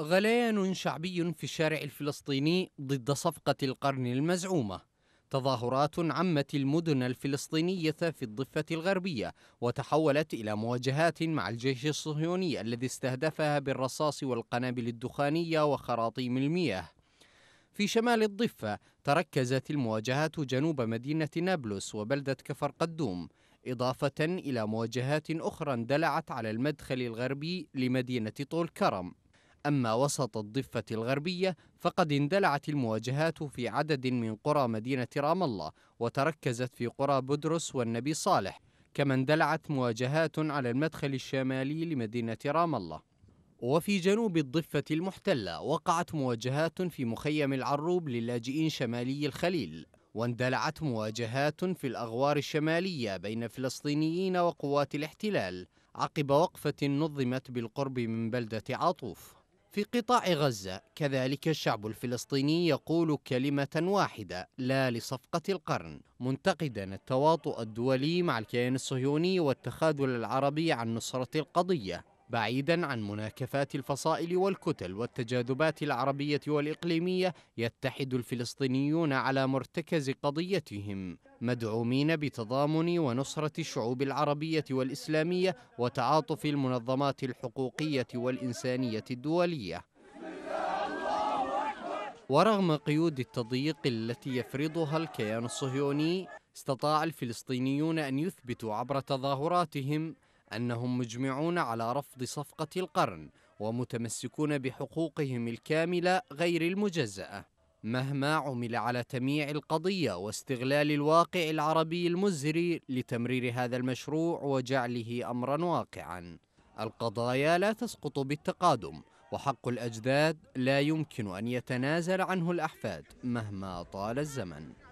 غليان شعبي في الشارع الفلسطيني ضد صفقة القرن المزعومة تظاهرات عمت المدن الفلسطينية في الضفة الغربية وتحولت إلى مواجهات مع الجيش الصهيوني الذي استهدفها بالرصاص والقنابل الدخانية وخراطيم المياه في شمال الضفة تركزت المواجهات جنوب مدينة نابلس وبلدة كفر قدوم إضافة إلى مواجهات أخرى اندلعت على المدخل الغربي لمدينة طول كرم أما وسط الضفة الغربية فقد اندلعت المواجهات في عدد من قرى مدينة رام الله وتركزت في قرى بدرس والنبي صالح كما اندلعت مواجهات على المدخل الشمالي لمدينة رام الله وفي جنوب الضفة المحتلة وقعت مواجهات في مخيم العروب للاجئين شمالي الخليل واندلعت مواجهات في الأغوار الشمالية بين فلسطينيين وقوات الاحتلال عقب وقفة نظمت بالقرب من بلدة عاطوف في قطاع غزة كذلك الشعب الفلسطيني يقول كلمة واحدة لا لصفقة القرن منتقدا التواطؤ الدولي مع الكيان الصهيوني والتخاذل العربي عن نصرة القضية بعيدا عن مناكفات الفصائل والكتل والتجاذبات العربية والإقليمية يتحد الفلسطينيون على مرتكز قضيتهم مدعومين بتضامن ونصرة الشعوب العربية والإسلامية وتعاطف المنظمات الحقوقية والإنسانية الدولية ورغم قيود التضييق التي يفرضها الكيان الصهيوني استطاع الفلسطينيون أن يثبتوا عبر تظاهراتهم أنهم مجمعون على رفض صفقة القرن ومتمسكون بحقوقهم الكاملة غير المجزأة مهما عمل على تمييع القضية واستغلال الواقع العربي المزري لتمرير هذا المشروع وجعله أمرا واقعا القضايا لا تسقط بالتقادم وحق الأجداد لا يمكن أن يتنازل عنه الأحفاد مهما طال الزمن